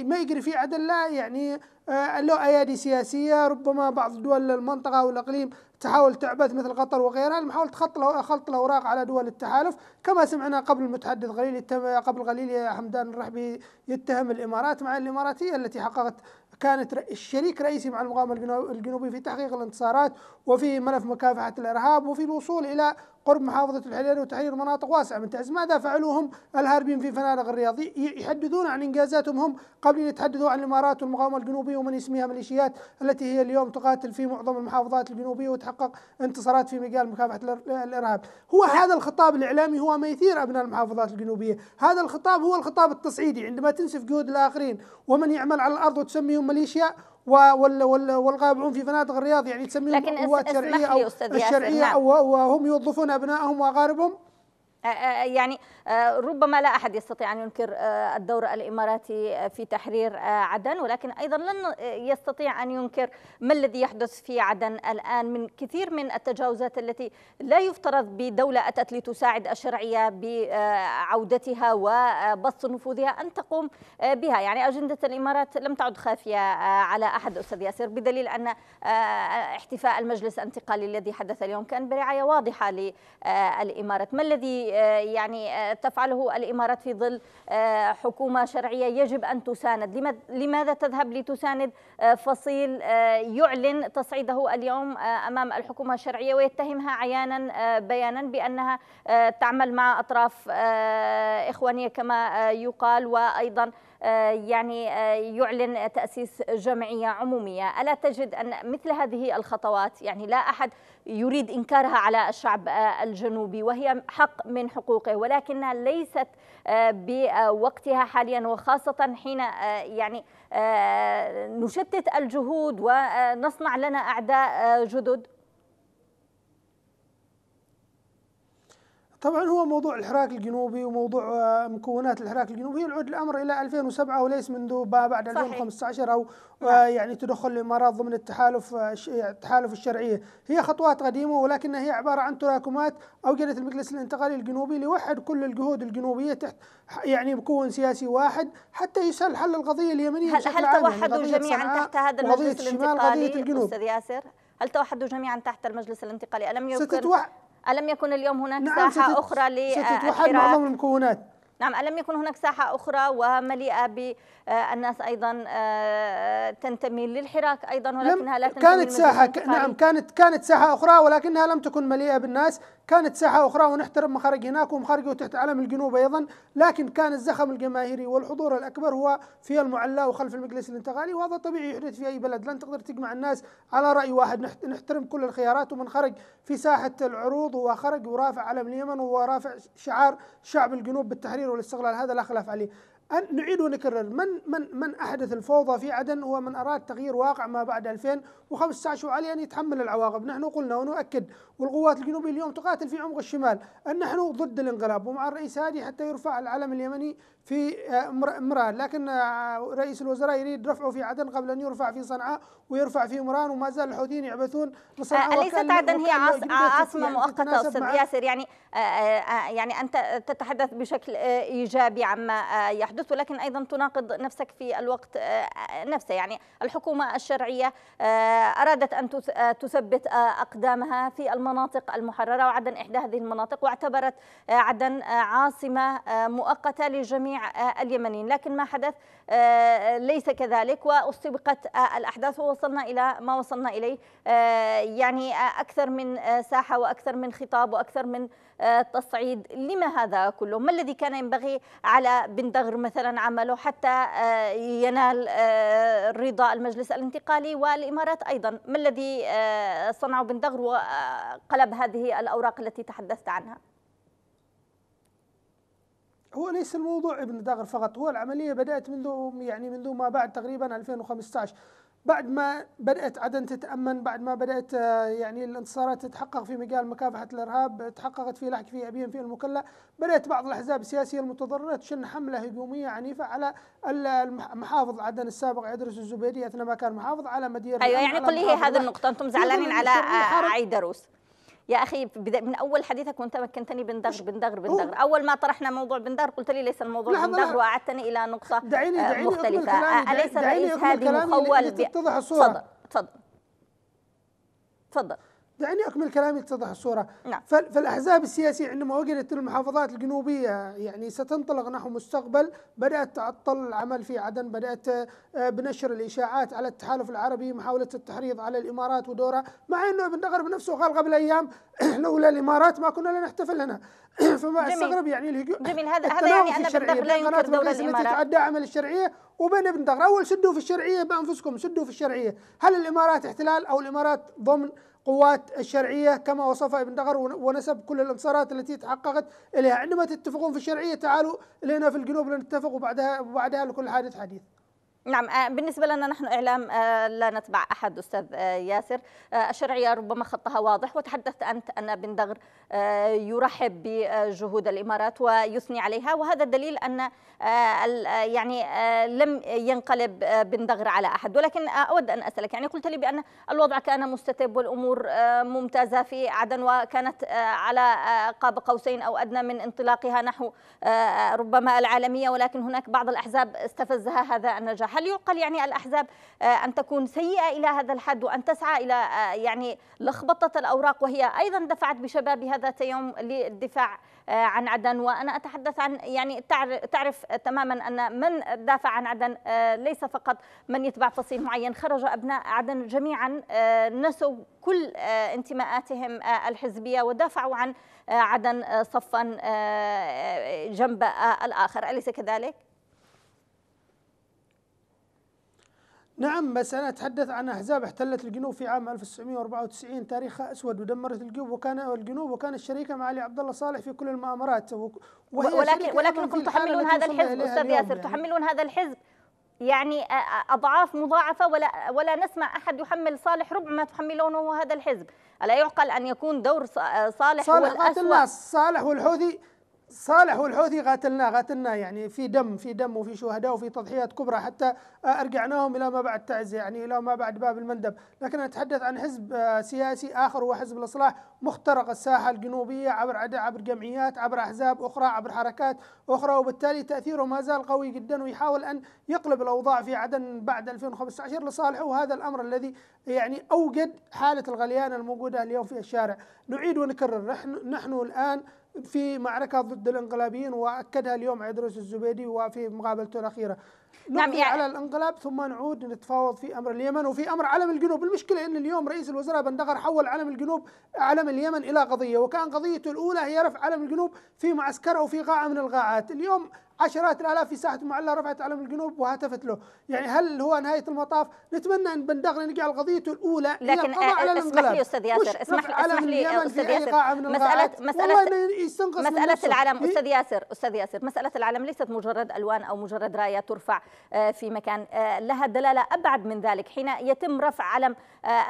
ما يجري في عدن لا يعني آه، له أيادي سياسية ربما بعض دول المنطقة والأقليم تحاول تعبث مثل قطر وغيرها لمحاولة خلط خلط الأوراق على دول التحالف كما سمعنا قبل المتحدث قليل قبل قليل حمدان الرحبي يتهم الإمارات مع الإماراتية التي حققت كانت الشريك الرئيسي مع المقاومة الجنوبي في تحقيق الانتصارات وفي ملف مكافحة الإرهاب وفي الوصول إلى قرب محافظة الحليلة وتحرير مناطق واسعة من تعز ماذا فعلوهم الهاربين في فنادق الرياض يحدثون عن إنجازاتهم هم قبل أن يتحدثوا عن الإمارات والمقاومة الجنوبية ومن يسميها ميليشيات التي هي اليوم تقاتل في معظم المحافظات الجنوبية وتحقق انتصارات في مجال مكافحة الإرهاب هو هذا الخطاب الإعلامي هو ما يثير أبناء المحافظات الجنوبية هذا الخطاب هو الخطاب التصعيدي عندما تنسف جهود الآخرين ومن يعمل على الأرض وتسميهم ميليشيا والغابعون في فنادق الرياض يعني تسميهم قوات شرعيه او الشرعيه نعم. وهم يوظفون ابنائهم واقاربهم يعني ربما لا أحد يستطيع أن ينكر الدور الإماراتي في تحرير عدن ولكن أيضا لن يستطيع أن ينكر ما الذي يحدث في عدن الآن من كثير من التجاوزات التي لا يفترض بدولة أتت لتساعد الشرعية بعودتها وبسط نفوذها أن تقوم بها يعني أجندة الإمارات لم تعد خافية على أحد أستاذ ياسر بدليل أن احتفاء المجلس الانتقالي الذي حدث اليوم كان برعاية واضحة للإمارات ما الذي آه، يعني آه، تفعله الإمارات في ظل آه، حكومة شرعية يجب أن تساند لماذا تذهب لتساند فصيل يعلن تصعيده اليوم أمام الحكومة الشرعية ويتهمها عيانا بيانا بأنها تعمل مع أطراف إخوانية كما يقال وأيضا يعني يعلن تأسيس جمعية عمومية ألا تجد أن مثل هذه الخطوات يعني لا أحد يريد انكارها على الشعب الجنوبي وهي حق من حقوقه ولكنها ليست آه، بوقتها حاليا وخاصه حين آه، يعني آه، نشتت الجهود ونصنع لنا اعداء جدد طبعا هو موضوع الحراك الجنوبي وموضوع آه، مكونات الحراك الجنوبي يعود الامر الى 2007 وليس منذ بعد 2015 او آه، نعم. يعني تدخل الامارات ضمن التحالف آه، التحالف الشرعيه، هي خطوات قديمه ولكنها هي عباره عن تراكمات اوجدت المجلس الانتقالي الجنوبي ليوحد كل الجهود الجنوبيه تحت يعني مكون سياسي واحد حتى يسهل حل القضيه اليمنيه هل, هل توحدوا يعني جميعا تحت هذا المجلس الانتقالي قضية الجنوب استاذ ياسر؟ هل توحدوا جميعا تحت المجلس الانتقالي؟ ألم يذكر ألم يكن اليوم هناك نعم ساحة ستت أخرى للتحرك مع المكونات نعم ألم يكن هناك ساحة أخرى ومليئة بالناس أيضا آه، تنتمي للحراك أيضا ولكنها لا تنتمي كانت ساحة نعم كانت كانت ساحة أخرى ولكنها لم تكن مليئة بالناس كانت ساحة أخرى ونحترم مخارج هناك ومخارج تحت علم الجنوب أيضا لكن كان الزخم الجماهيري والحضور الأكبر هو في المعلا وخلف المجلس الانتقالي وهذا طبيعي يحدث في أي بلد لن تقدر تجمع الناس على رأي واحد نحترم كل الخيارات ومن خرج في ساحة العروض وخرج ورافع علم اليمن ورافع شعار شعب الجنوب بالتحرير والاستقلال هذا لا خلاف عليه أن نعيد ونكرر من من من أحدث الفوضى في عدن هو من أراد تغيير واقع ما بعد 2015 وعليه أن يتحمل العواقب نحن قلنا ونؤكد والقوات الجنوبية اليوم تقاتل في عمق الشمال نحن ضد الانقلاب ومع الرئيس هادي حتى يرفع العلم اليمني في آه، مران لكن آه، رئيس الوزراء يريد رفعه في عدن قبل أن يرفع في صنعاء ويرفع في مران وما زال الحوثيين يعبثون بصنعاء آه، أليست عدن هي عاصمة مؤقتة أستاذ ياسر يعني يعني أنت تتحدث بشكل إيجابي عما يحدث ولكن أيضا تناقض نفسك في الوقت نفسه يعني الحكومة الشرعية أرادت أن تثبت أقدامها في الم المناطق المحررة وعدن إحدى هذه المناطق واعتبرت آه، عدن آه، عاصمة آه، مؤقتة لجميع اليمنيين لكن ما حدث ليس كذلك واصبقت الأحداث ووصلنا إلى ما وصلنا إليه يعني أكثر من ساحة وأكثر من خطاب وأكثر من آه، التصعيد لما هذا كله ما الذي كان ينبغي على بن دغر مثلا عمله حتى آه، ينال آه، رضا المجلس الانتقالي والإمارات أيضا ما الذي صنعه بن دغر وقلب هذه الأوراق التي تحدثت عنها هو ليس الموضوع ابن دغر فقط هو العمليه بدات منذ يعني منذ ما بعد تقريبا 2015 بعد ما بدأت عدن تتأمن بعد ما بدأت آه، يعني الانتصارات تتحقق في مجال مكافحة الإرهاب تحققت في لحق في أبين في المكلا بدأت بعض الأحزاب السياسية المتضررة تشن حملة هجومية عنيفة على المحافظ عدن السابق عيدروس الزبيدي أثناء ما كان محافظ على مدينه أيوة يعني قل لي هي هذه النقطة أنتم زعلانين على عيدروس يا اخي من اول حديثك وانت مكنتني بندغر بندغر بندغر اول ما طرحنا موضوع بندغر قلت لي ليس الموضوع بندغر واعدتني الى نقطه آه، دعيني دعيني مختلفه آه، اليس الرئيس هذه مخول تتضح الصوره تفضل تفضل تفضل دعني أكمل كلامي تتضح الصورة نعم. فالأحزاب السياسية عندما وجدت المحافظات الجنوبية يعني ستنطلق نحو مستقبل بدأت تعطل العمل في عدن بدأت آه، بنشر الإشاعات على التحالف العربي محاولة التحريض على الإمارات ودورها مع أنه ابن دغر بنفسه قال قبل أيام لولا الإمارات ما كنا لنحتفل هنا فما جميل. استغرب يعني الهجو... جميل هذا هذا يعني أن ابن دغر لا ينكر دور التي تعدى عمل الشرعية وبين ابن دغر أول سدوا في الشرعية بأنفسكم سدوا في الشرعية هل الإمارات احتلال أو الإمارات ضمن القوات الشرعية كما وصفها ابن دغر ونسب كل الانتصارات التي تحققت إليها عندما تتفقون في الشرعية تعالوا إلينا في الجنوب لنتفق وبعدها وبعدها لكل حادث حديث نعم آه، بالنسبة لنا نحن إعلام آه، لا نتبع أحد أستاذ آه، ياسر الشرعية ربما خطها واضح وتحدثت أنت أن بن دغر يرحب بجهود الإمارات ويثني عليها وهذا دليل أن يعني لم ينقلب بن دغر على أحد ولكن أود أن أسألك يعني قلت لي بأن الوضع كان مستتب والأمور ممتازة في عدن وكانت على قاب قوسين أو أدنى من انطلاقها نحو ربما العالمية ولكن هناك بعض الأحزاب استفزها هذا النجاح هل يعقل يعني الأحزاب آه، أن تكون سيئة إلى هذا الحد وأن تسعى إلى آه، يعني لخبطة الأوراق وهي أيضا دفعت بشباب ذات يوم للدفاع آه، عن عدن وأنا أتحدث عن يعني تعرف تماما أن من دافع عن عدن ليس فقط من يتبع فصيل معين خرج أبناء عدن جميعا نسوا كل انتماءاتهم الحزبية ودافعوا عن عدن صفا جنب الآخر أليس كذلك؟ نعم بس أنا أتحدث عن أحزاب احتلت الجنوب في عام 1994 تاريخها أسود ودمرت الجنوب وكان الجنوب وكان الشريكة مع علي عبد الله صالح في كل المؤامرات ولكن ولكنكم تحملون هذا الحزب أستاذ ياسر يعني تحملون هذا الحزب يعني أضعاف مضاعفة ولا ولا نسمع أحد يحمل صالح ربع ما تحملونه هذا الحزب ألا يعقل أن يكون دور صالح, صالح والأسود صالح والحوثي صالح والحوثي قاتلناه قاتلناه يعني في دم في دم وفي شهداء وفي تضحيات كبرى حتى أرجعناهم إلى ما بعد تعز يعني إلى ما بعد باب المندب لكن أتحدث عن حزب آه، سياسي آخر هو حزب الإصلاح مخترق الساحة الجنوبية عبر عبر جمعيات عبر أحزاب أخرى عبر حركات أخرى وبالتالي تأثيره ما زال قوي جدا ويحاول أن يقلب الأوضاع في عدن بعد 2015 لصالحه وهذا الأمر الذي يعني أوجد حالة الغليان الموجودة اليوم في الشارع نعيد ونكرر نحن, نحن الآن في معركة ضد الانقلابيين وأكدها اليوم عدروس الزبيدي وفي مقابلته الأخيرة نعم يعني على الانقلاب ثم نعود نتفاوض في أمر اليمن وفي أمر علم الجنوب المشكلة أن اليوم رئيس الوزراء بندغر حول علم الجنوب علم اليمن إلى قضية وكان قضيته الأولى هي رفع علم الجنوب في معسكر أو في قاعة من القاعات اليوم عشرات الالاف في ساحه المعلة رفعت علم الجنوب وهتفت له، يعني هل هو نهايه المطاف؟ نتمنى ان بن دغرة نرجع لقضيته الاولى لكن هي على آه، الانقلاب اسمح لي استاذ ياسر اسمح لي اسمح لي آه، استاذ ياسر مساله مساله مساله العلم إيه؟ استاذ ياسر استاذ ياسر مساله العلم ليست مجرد الوان او مجرد رايه ترفع آه، في مكان لها دلاله ابعد من ذلك حين يتم رفع علم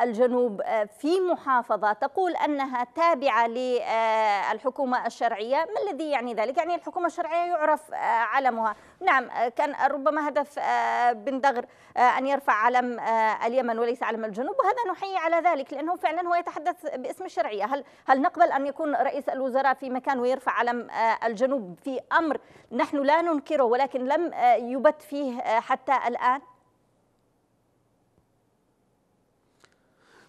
الجنوب في محافظه تقول انها تابعه للحكومه الشرعيه، ما الذي يعني ذلك؟ يعني الحكومه الشرعيه يعرف علمها نعم آه، كان ربما هدف آه، بن دغر آه، أن يرفع علم اليمن وليس علم الجنوب وهذا نحيي على ذلك لأنه فعلا هو يتحدث باسم الشرعية هل, هل نقبل أن يكون رئيس الوزراء في مكان ويرفع علم الجنوب في أمر نحن لا ننكره ولكن لم يبت فيه حتى الآن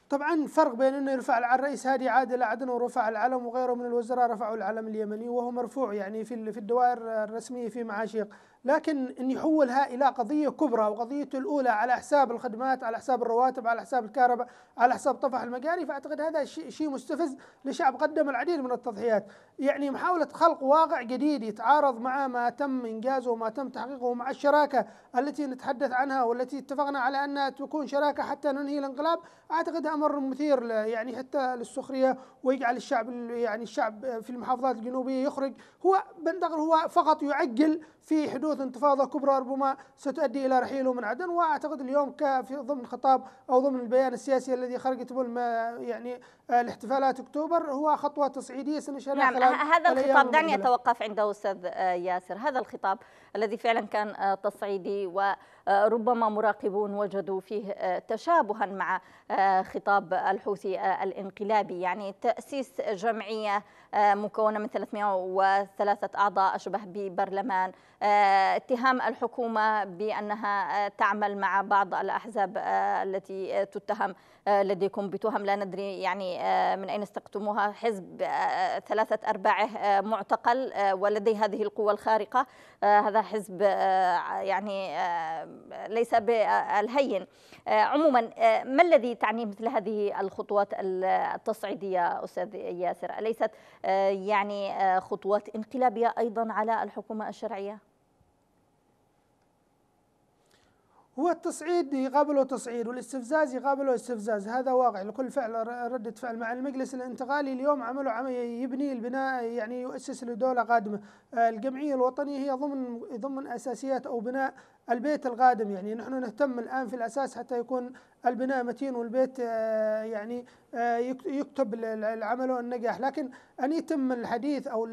طبعا فرق بين انه يرفع على الرئيس هادي عادل عدن ورفع العلم وغيره من الوزراء رفعوا العلم اليمني وهو مرفوع يعني في في الدوائر الرسميه في معاشيق، لكن ان يحولها الى قضيه كبرى وقضيته الاولى على حساب الخدمات، على حساب الرواتب، على حساب الكهرباء، على حساب طفح المجاري فاعتقد هذا شيء مستفز لشعب قدم العديد من التضحيات، يعني محاوله خلق واقع جديد يتعارض مع ما تم انجازه وما تم تحقيقه ومع الشراكه التي نتحدث عنها والتي اتفقنا على انها تكون شراكه حتى ننهي الانقلاب، اعتقد امر مثير يعني حتى للسخريه ويجعل الشعب يعني الشعب في المحافظات الجنوبيه يخرج هو بندقر هو فقط يعجل في حدوث انتفاضه كبرى ربما ستؤدي الى رحيله من عدن واعتقد اليوم في ضمن خطاب او ضمن البيان السياسي الذي خرجت به يعني الاحتفالات اكتوبر هو خطوه تصعيديه سنشهدها نعم هذا الخطاب دعني اتوقف عنده استاذ ياسر هذا الخطاب الذي فعلا كان آه، تصعيدي وربما مراقبون وجدوا فيه آه، تشابها مع آه، خطاب الحوثي الانقلابي يعني تأسيس جمعية مكونة من 303 أعضاء أشبه ببرلمان اتهام الحكومة بأنها تعمل مع بعض الأحزاب التي تتهم آه، لديكم بتهم لا ندري يعني آه، من أين استقتموها حزب آه، ثلاثة أرباعه معتقل ولديه هذه القوة الخارقة هذا حزب يعني ليس بالهين عموما ما الذي تعني مثل هذه الخطوات التصعيدية أستاذ ياسر أليست يعني خطوات انقلابية أيضا على الحكومة الشرعية هو التصعيد يقابله تصعيد والاستفزاز يقابله استفزاز هذا واقع لكل فعل ردة فعل مع المجلس الانتقالي اليوم عمله عمل يبني البناء يعني يؤسس لدولة قادمة آه، الجمعية الوطنية هي ضمن ضمن أساسيات أو بناء البيت القادم يعني نحن نهتم الآن في الأساس حتى يكون البناء متين والبيت آه، يعني آه، يكتب العمل والنجاح لكن أن يتم الحديث أو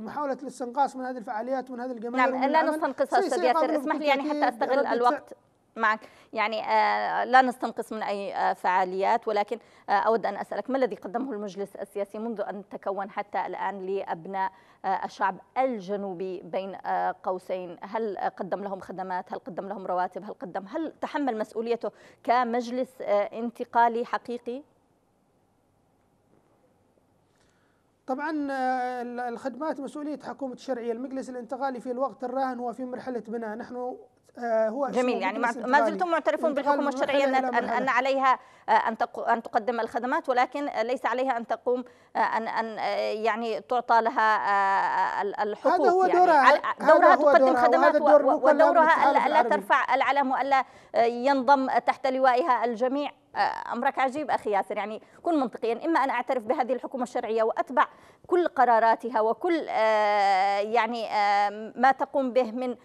محاولة الاستنقاص من هذه الفعاليات من هذه الجمعية نعم لا نستنقصها أستاذ ياسر اسمح لي يعني حتى أستغل الوقت معك يعني آه، لا نستنقص من أي آه، فعاليات ولكن آه، أود أن أسألك ما الذي قدمه المجلس السياسي منذ أن تكون حتى الآن لأبناء الشعب الجنوبي بين قوسين هل قدم لهم خدمات هل قدم لهم رواتب هل قدم هل تحمل مسؤوليته كمجلس انتقالي حقيقي طبعا الخدمات مسؤوليه حكومه الشرعيه، المجلس الانتقالي في الوقت الراهن هو في مرحله بناء، نحن آه، هو جميل يعني ما زلتم معترفون بالحكومة الشرعية أن, أن عليها آه، أن أن تقدم الخدمات ولكن ليس عليها أن تقوم آه، أن أن يعني تعطى لها الحقوق هذا هو يعني دورها يعني دورها هو تقدم دورها خدمات دور ودورها ألا ترفع العلم وألا ينضم تحت لوائها الجميع امرك عجيب اخي ياسر يعني كن منطقيا اما ان اعترف بهذه الحكومه الشرعيه واتبع كل قراراتها وكل يعني ما تقوم به من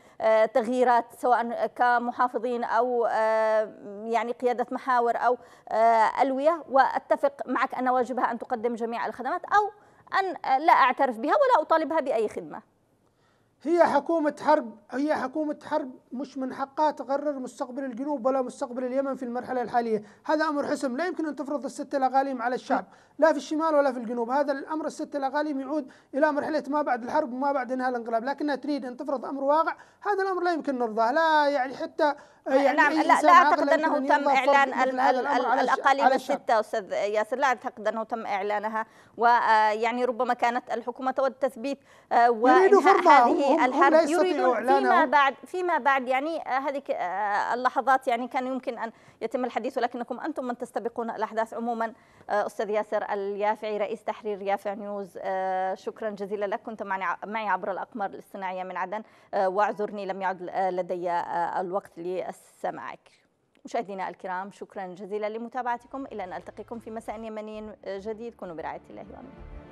تغييرات سواء كمحافظين أو آه، يعني قيادة محاور أو آه، ألوية وأتفق معك أن واجبها أن تقدم جميع الخدمات أو أن آه، لا أعترف بها ولا أطالبها بأي خدمة هي حكومة حرب هي حكومة حرب مش من حقها تقرر مستقبل الجنوب ولا مستقبل اليمن في المرحلة الحالية، هذا أمر حسم لا يمكن أن تفرض الستة الأقاليم على الشعب، لا في الشمال ولا في الجنوب، هذا الأمر الستة الأقاليم يعود إلى مرحلة ما بعد الحرب وما بعد انهاء الانقلاب، لكنها تريد أن تفرض أمر واقع، هذا الأمر لا يمكن نرضاه، لا يعني حتى نعم، يعني نعم لا, لا اعتقد انه تم اعلان الاقاليم السته استاذ ياسر لا اعتقد انه تم اعلانها ويعني آه، ربما كانت الحكومه تود تثبيت آه، وانهاء هذه الحرب يريدون فيما بعد فيما بعد يعني هذه آه، اللحظات يعني كان يمكن ان يتم الحديث ولكنكم أنتم من تستبقون الأحداث عموما آه، أستاذ ياسر اليافعي رئيس تحرير يافع نيوز آه، شكرا جزيلا لك كنت معي عبر الأقمار الاصطناعية من عدن آه، واعذرني لم يعد لدي الوقت لسماعك مشاهدينا الكرام شكرا جزيلا لمتابعتكم الى ان التقيكم في مساء يمني جديد كونوا برعايه الله وامنه